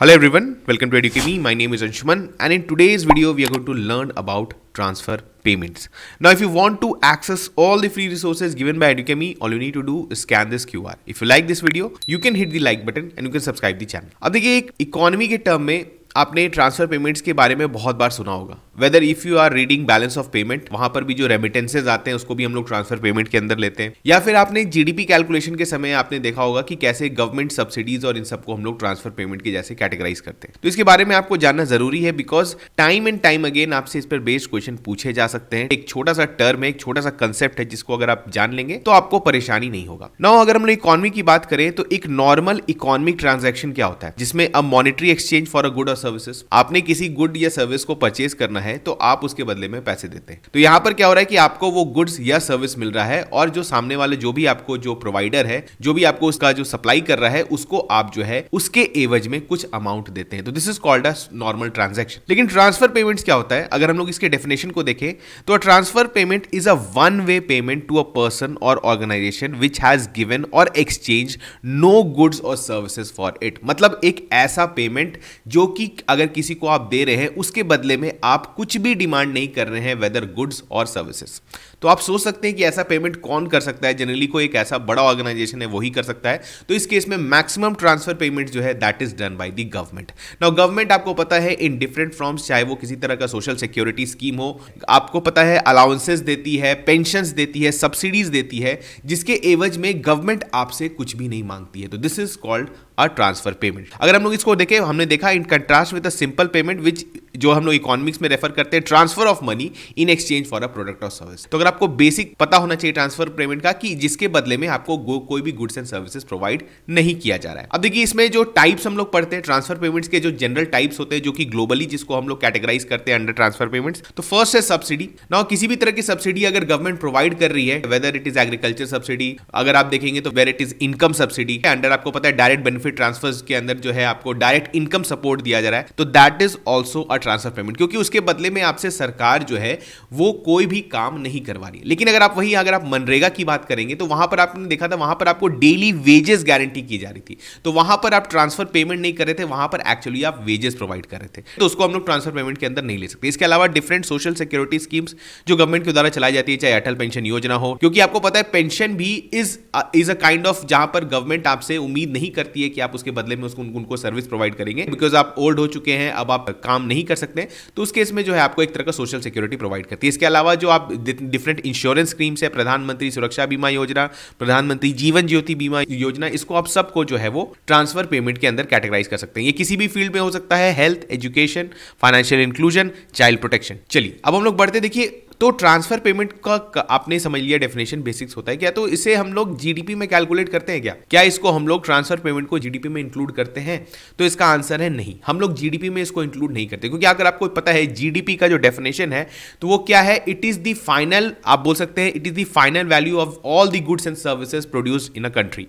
Hello everyone, welcome to EduCame. My name is Anshuman and in today's video we are going to learn about transfer payments. Now if you want to access all the free resources given by EduCame, all you need to do is scan this QR. If you like this video, you can hit the like button and you can subscribe the channel. अब देखिए एक economy के term में आपने transfer payments के बारे में बहुत बार सुना होगा whether if you are reading balance of payment वहां पर भी जो रेमिटेंसेज आते हैं उसको भी हम लोग ट्रांसफर पेमेंट के अंदर लेते हैं या फिर आपने जीडीपी कैलकुलेशन के समय आपने देखा होगा कि कैसे गवर्नमेंट सब्सिडीज और इन सबको हम लोग ट्रांसफर पेमेंट के जैसे कैटेगराइज करते हैं तो इसके बारे में आपको जानना जरूरी है because time and time again आपसे इस पर बेस्ड क्वेश्चन पूछे जा सकते हैं एक छोटा सा टर्म है एक छोटा सा कंसेप्ट है जिसको अगर आप जान लेंगे तो आपको परेशानी नहीं होगा ना अगर हम लोग इकोनॉमी की बात करें तो एक नॉर्मल इकोनॉमिक ट्रांजेक्शन क्या होता है जिसमें a monetary exchange for a good और सर्विसेज आपने किसी गुड या सर्विस को परचेज करना है तो आप उसके बदले में पैसे देते हैं तो यहाँ पर क्या हो रहा है कि आपको वो गुड्स या सर्विस मिल रहा है और जो सामने वाले जो भी आपको जो प्रोवाइडर है जो भी आपको उसका जो सप्लाई कर रहा है उसको आप जो है उसके एवज में कुछ अमाउंट देते हैं तो this is called a normal transaction लेकिन ट्रांसफर पेमेंट क्या होता है अगर हम लोग इसके डेफिनेशन को देखें तो transfer payment is a one way payment to a person or organisation which has given or exchange no goods or services for it मतलब एक ऐसा पेमेंट जो कि अगर किसी को आप दे रहे हैं उसके बदले में आप कुछ भी डिमांड नहीं कर रहे हैं वेदर गुड्स और सर्विसेज तो आप सोच सकते हैं कि ऐसा पेमेंट कौन कर सकता है जनरली कोई एक ऐसा बड़ा ऑर्गेनाइजेशन है वही कर सकता है तो इस केस में मैक्सिमम ट्रांसफर पेमेंट जो है that is done by the government now government आपको पता है इन डिफरेंट फॉर्म्स चाहे वो किसी तरह का सोशल सिक्योरिटी स्कीम हो आपको पता है अलाउंसेस देती है पेंशन देती है सब्सिडीज देती है जिसके एवज में गवर्नमेंट आपसे कुछ भी नहीं मांगती है तो this is called a transfer payment अगर हम लोग इसको देखें हमने देखा in contrast with a simple payment which जो हम लोग इकोनॉमिक्स में रेफर करते हैं transfer of money in exchange for a product or service तो अगर आपको बेसिक पता होना चाहिए ट्रांसफर पेमेंट का कि जिसके बदले में आपको कोई भी गुड्स एंड सर्विसेज प्रोवाइड नहीं किया जा रहा है अब देखिए इसमें जो टाइप्स हम लोग पढ़ते हैं ट्रांसफर पेमेंट्स के जो जनरल टाइप्स होते हैं जो कि ग्लोबली जिसको हम लोग कैटेगराइज करते हैं अंडर ट्रांसफर पेमेंट्स तो फर्स्ट है सब्सिडी ना किसी भी तरह की सब्सिडी अगर गवर्नमेंट प्रोवाइड कर रही है whether it is agriculture subsidy अगर आप देखेंगे तो where it is income subsidy under आपको पता है डायरेक्ट बेनिफिट ट्रांसफर के अंदर जो है आपको डायरेक्ट इनकम सपोर्ट दिया जा रहा है तो that is also a transfer payment क्योंकि उसके बदले में आपसे सरकार जो है वो कोई भी काम नहीं करवा रही है लेकिन अगर आप वही अगर आप मनरेगा की बात करेंगे तो वहां पर आपने देखा था वहां पर आपको डेली वेजेस गारंटी की जा रही थी तो वहां पर आप ट्रांसफर पेमेंट नहीं कर रहे थे वहां पर एक्चुअली आप वेजेस प्रोवाइड कर रहे थे तो उसको हम लोग ट्रांसफर पेमेंट के अंदर नहीं ले सकते इसके अलावा डिफरेंट सोशल सिक्योरिटी स्कीम्स जो गवर्नमेंट के द्वारा चलाई जाती है चाहे अटल पेंशन योजना हो क्योंकि आपको पता है पेंशन भी is is a kind of जहां पर गवर्नमेंट आपसे उम्मीद नहीं करती है कि आप उसके बदले में उसको उनको सर्विस प्रोवाइड करेंगे बिकॉज आप ओल्ड हो चुके हैं अब आप काम नहीं कर कर सकते हैं तो उस केस में जो है आपको एक तरह का सोशल सिक्योरिटी प्रोवाइड करती है इसके अलावा जो आप डिफरेंट इंश्योरेंस स्कीम्स है प्रधानमंत्री सुरक्षा बीमा योजना प्रधानमंत्री जीवन ज्योति बीमा योजना इसको आप सबको जो है वो ट्रांसफर पेमेंट के अंदर कैटेगराइज कर सकते हैं ये किसी भी फील्ड में हो सकता है health education financial inclusion child protection चलिए अब हम लोग बढ़ते देखिए तो ट्रांसफर पेमेंट का आपने समझ लिया डेफिनेशन बेसिक्स होता है क्या तो इसे हम लोग जीडीपी में कैलकुलेट करते हैं क्या क्या इसको हम लोग ट्रांसफर पेमेंट को जीडीपी में इंक्लूड करते हैं तो इसका आंसर है नहीं हम लोग जीडीपी में इसको इंक्लूड नहीं करते क्योंकि अगर आपको पता है जीडीपी का जो डेफिनेशन है तो वो क्या है इट इज द फाइनल आप बोल सकते हैं it is the final value of all the goods and services produce in a country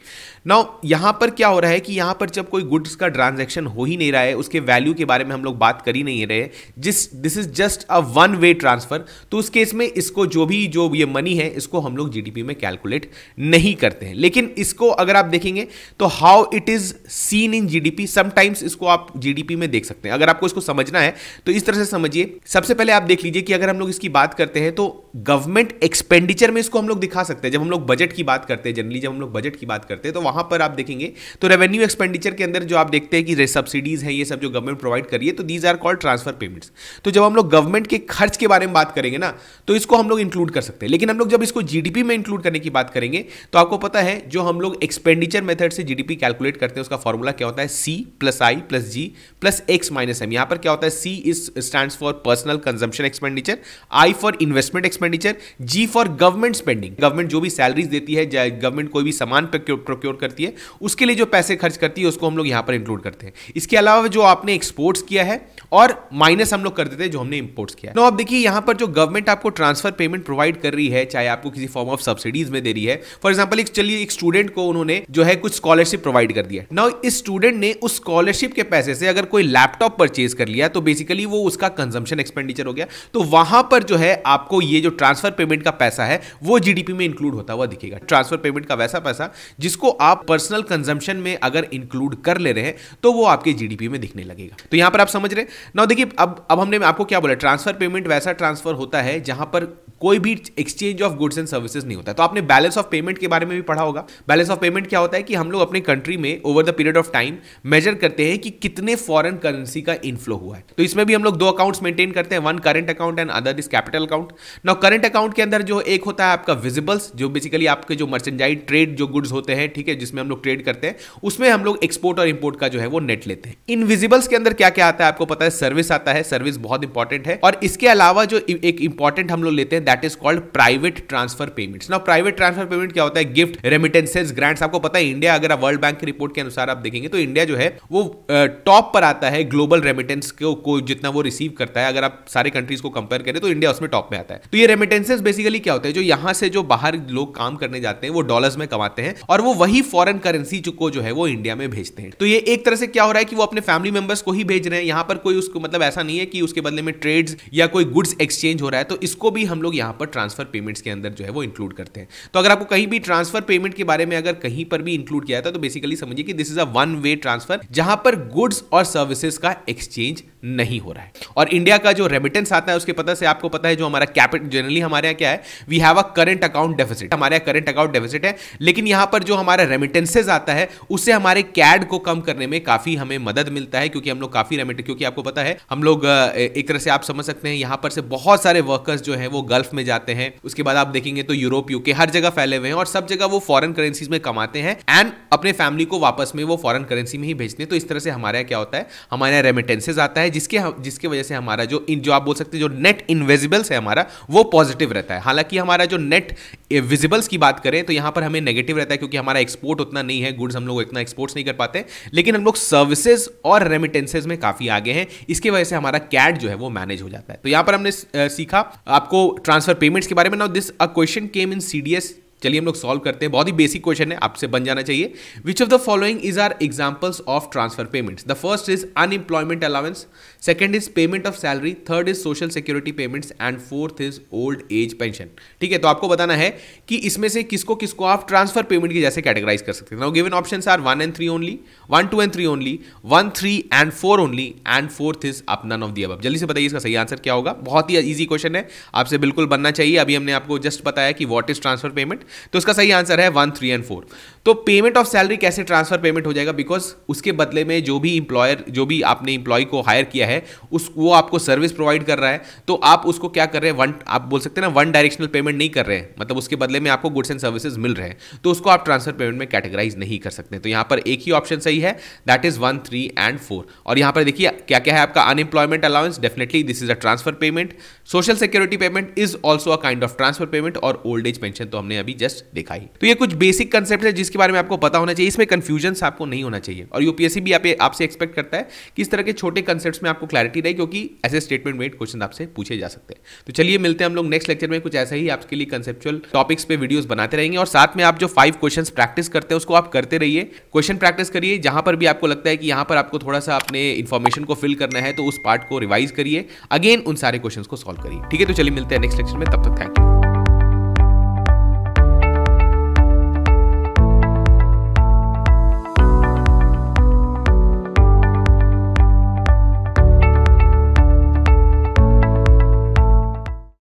now यहां पर क्या हो रहा है कि यहां पर जब कोई गुड्स का ट्रांजेक्शन हो ही नहीं रहा है उसके वैल्यू के बारे में हम लोग बात कर ही नहीं रहे जिस this is just a one way transfer तो उसके केस में इसको जो भी जो ये मनी है इसको हम लोग जीडीपी में कैलकुलेट नहीं करते हैं लेकिन इसको अगर आप देखेंगे तो how it is seen in GDP sometimes इसको आप जीडीपी में देख सकते हैं अगर आपको इसको समझना है तो इस तरह से समझिए सबसे पहले आप देख लीजिए कि अगर हम लोग इसकी बात करते हैं तो गवर्नमेंट एक्सपेंडिचर में इसको हम लोग दिखा सकते हैं जब हम लोग बजट की बात करते हैं जनरली जब हम लोग बजट की बात करते हैं तो वहां पर आप देखेंगे तो रेवेन्यू एक्सपेंडिचर के अंदर जो आप देखते हैं कि सब्सिडीज है ये सब जो गवर्नमेंट प्रोवाइड करिए तो these are called transfer payments तो जब हम लोग गवर्नमेंट के खर्च के बारे में बात करेंगे ना तो इसको हम लोग इंक्लूड कर सकते हैं लेकिन हम लोग जब इसको जीडीपी में इंक्लूड करने की बात करेंगे तो आपको पता है जो हम लोग एक्सपेंडिचर मेथड से जीडीपी कैलकुलेट करते हैं उसका फॉर्मूला क्या होता है C plus I plus G plus X minus M यहां पर क्या होता है C is stand for personal consumption expenditure I for investment expenditure G for government spending government जो भी सैलरीज देती है गवर्नमेंट कोई भी सामान प्रोक्योर करती है उसके लिए जो पैसे खर्च करती है उसको हम लोग यहां पर इंक्लूड करते हैं इसके अलावा जो आपने एक्सपोर्ट्स किया है और माइनस हम लोग कर देते हैं जो हमने इंपोर्ट्स किया है आप देखिए यहाँ पर जो गवर्नमेंट आपको ट्रांसफर पेमेंट प्रोवाइड कर रही है चाहे आपको किसी फॉर्म ऑफ सब्सिडीज में दे रही है फॉर एग्जाम्पल एक चलिए एक स्टूडेंट को उन्होंने जो है कुछ स्कॉलरशिप प्रोवाइड कर दिया नाउ इस स्टूडेंट ने उस स्कॉलरशिप के पैसे से अगर कोई लैपटॉप परचेज कर लिया तो बेसिकली वो उसका कंजम्पशन एक्सपेंडिचर हो गया तो वहां पर जो है आपको ये जो ट्रांसफर पेमेंट का पैसा है वो जीडीपी में इंक्लूड होता हुआ दिखेगा ट्रांसफर पेमेंट का वैसा पैसा जिसको आप पर्सनल कंजम्पशन में अगर इंक्लूड कर ले रहे हैं तो वो आपके जीडीपी में दिखने लगेगा तो यहां पर आप समझ रहे नाउ देखिए अब अब हमने आपको क्या बोला ट्रांसफर पेमेंट वैसा ट्रांसफर होता है जहां पर कोई भी exchange of goods and services नहीं होता तो आपने बैलेंस ऑफ पेमेंट के बारे में भी पढ़ा होगा बैलेंस ऑफ पेमेंट क्या होता है कि हम लोग अपने कंट्री में over the period of time measure करते हैं कि कितने फॉरन करेंसी का इनफ्लो हुआ है तो इसमें भी हम लोग दो अकाउंट्स मेंटेन करते हैं one current account and other is capital account now current account के अंदर जो एक होता है आपका विजिबल्स जो बेसिकली आपके जो मर्चेंडाइज ट्रेड जो गुड्स होते हैं ठीक है जिसमें हम लोग ट्रेड करते हैं उसमें हम लोग एक्सपोर्ट और इंपोर्ट का जो है वो नेट लेते हैं इनविजिबल्स के अंदर क्या क्या आता है आपको पता है सर्विस आता है सर्विस बहुत इंपॉर्टेंट है और इसके अलावा जो एक इंपॉर्टेंट इंपॉर्टेंट हम लोग लेते हैं that is called private transfer payment ना प्राइवेट ट्रांसफर पेमेंट क्या होता है गिफ्ट रेमिटेंसेज ग्रांट्स आपको पता है इंडिया अगर आप वर्ल्ड बैंक की रिपोर्ट के अनुसार आप देखेंगे तो इंडिया जो है वो टॉप पर आता है ग्लोबल रेमिटेंस को, को जितना वो रिसीव करता है अगर आप सारे कंट्रीज को कंपेयर करें तो इंडिया उसमें टॉप में आता है तो ये रेमिटेंसेज बेसिकली क्या होता है जो यहाँ से जो बाहर लोग काम करने जाते हैं वो डॉलर्स में कमाते हैं और वो वही फॉरन करेंसी को जो है वो इंडिया में भेजते हैं तो ये एक तरह से क्या हो रहा है कि वो अपने फैमिली मेंबर्स को ही भेज रहे हैं यहाँ पर कोई उसको मतलब ऐसा नहीं है कि उसके बदले में ट्रेड्स या कोई गुड्स एक्सचेंज हो रहा है तो इसको भी हम लोग यहाँ पर ट्रांसफर पेमेंट्स के अंदर जो है वो इंक्लूड करते हैं तो अगर आपको कहीं भी ट्रांसफर पेमेंट के बारे में अगर कहीं पर भी इंक्लूड किया था तो बेसिकली तो समझिए कि this is a one way transfer जहां पर गुड्स और सर्विसेज का एक्सचेंज नहीं हो रहा है और इंडिया का जो रेमिटेंस आता है उसके पता से आपको पता है जो हमारा कैपिटल जनरली हमारे यहाँ क्या है we have a current account deficit हमारे यहाँ करंट अकाउंट डेफिसिट है लेकिन यहाँ पर जो हमारा रेमिटेंसेज आता है उससे हमारे कैड को कम करने में काफी हमें मदद मिलता है क्योंकि हम लोग काफी रेमिटेंस क्योंकि आपको पता है हम लोग एक तरह से आप समझ सकते हैं यहाँ पर से बहुत सारे वर्क वर्कर्स जो है वो गल्फ में जाते हैं उसके बाद आप देखेंगे तो यूरोप यूके हर जगह फैले हुए हैं और सब जगह वो फॉरन करेंसीज में कमाते हैं एंड अपने फैमिली को वापस में वो फॉरन करेंसी में ही भेजते हैं तो इस तरह से हमारे यहाँ क्या होता है हमारे यहाँ रेमिटेंसेज आता है जिसके जिसके वजह से हमारा जो जो आप बोल सकते हैं जो नेट इन्वेजिबल्स है हमारा वो पॉजिटिव रहता है हालांकि हमारा जो नेट विजिबल्स की बात करें तो यहाँ पर हमें नेगेटिव रहता है क्योंकि हमारा एक्सपोर्ट उतना नहीं है गुड्स हम लोग इतना एक्सपोर्ट्स नहीं कर पाते लेकिन हम लोग सर्विसेज और रेमिटेंसेज में काफ़ी आगे हैं इसकी वजह से हमारा कैड जो है वो मैनेज हो जाता है तो यहाँ पर हमने सीखा आपको ट्रांसफर पेमेंट्स के बारे में now this a question came in C D S चलिए हम लोग सॉल्व करते हैं बहुत ही बेसिक क्वेश्चन है आपसे बन जाना चाहिए which of the following is are examples of transfer payments the first is unemployment allowance second is payment of salary third is social security payments and fourth is old age pension ठीक है तो आपको बताना है कि इसमें से किसको किसको आप ट्रांसफर पेमेंट की जैसे कैटेगराइज कर सकते हैं now given option are one and three only one two and three only one three and four only and fourth is up none of the अब जल्दी से बताइए इसका सही आंसर क्या होगा बहुत ही ईजी क्वेश्चन है आपसे बिल्कुल बनना चाहिए अभी हमने आपको जस्ट बताया कि वॉट इज ट्रांसफर पेमेंट तो उसका सही आंसर है वन थ्री एंड फोर तो पेमेंट ऑफ सैलरी कैसे ट्रांसफर पेमेंट हो जाएगा बिकॉज उसके बदले में जो भी इंप्लॉयर जो भी आपने इंप्लॉय को हायर किया है उस वो आपको सर्विस प्रोवाइड कर रहा है तो आप उसको क्या कर रहे हैं वन आप बोल सकते हैं ना वन डायरेक्शनल पेमेंट नहीं कर रहे हैं मतलब उसके बदले में आपको गुड्स एंड सर्विसेज मिल रहे हैं तो उसको आप ट्रांसफर पेमेंट में कैटेगराइज नहीं कर सकते तो यहाँ पर एक ही ऑप्शन सही है that is one three and four और यहाँ पर देखिए क्या क्या है आपका unemployment allowance definitely this is a transfer payment social security payment is also a kind of transfer payment और ओल्ड एज पेंशन तो हमने अभी जस्ट दिखाई तो ये कुछ बेसिक कंसेप्ट है जिसके बारे में आपको पता होना चाहिए इसमें कंफ्यूजन आपको नहीं होना चाहिए और यूपीएससी भी आपसे आप एक्सपेक्ट करता है कि इस तरह के छोटे कंसेप्ट में आपको क्लैरिटी रहे क्योंकि ऐसे स्टेटमेंट मेड क्वेश्चन आपसे पूछे जा सकते हैं तो चलिए मिलते हैं हम लोग नेक्स्ट लेक्चर में कुछ ऐसा ही आपके लिए कंसेप्चुअल टॉपिक्स पे वीडियोस बनाते रहेंगे और साथ में आप जो फाइव क्वेश्चन प्रैक्टिस करते हैं उसको आप करते रहिए क्वेश्चन प्रैक्टिस करिए जहां पर भी आपको लगता है कि यहां पर आपको थोड़ा सा अपने इन्फॉर्मेशन को फिल करना है तो उस पार्ट को रिवाइज करिए अगेन उन सारे क्वेश्चन को सॉल्व करिए ठीक है तो चलिए मिलते हैं नेक्स्ट लेक्चर में तब तक थैंक यू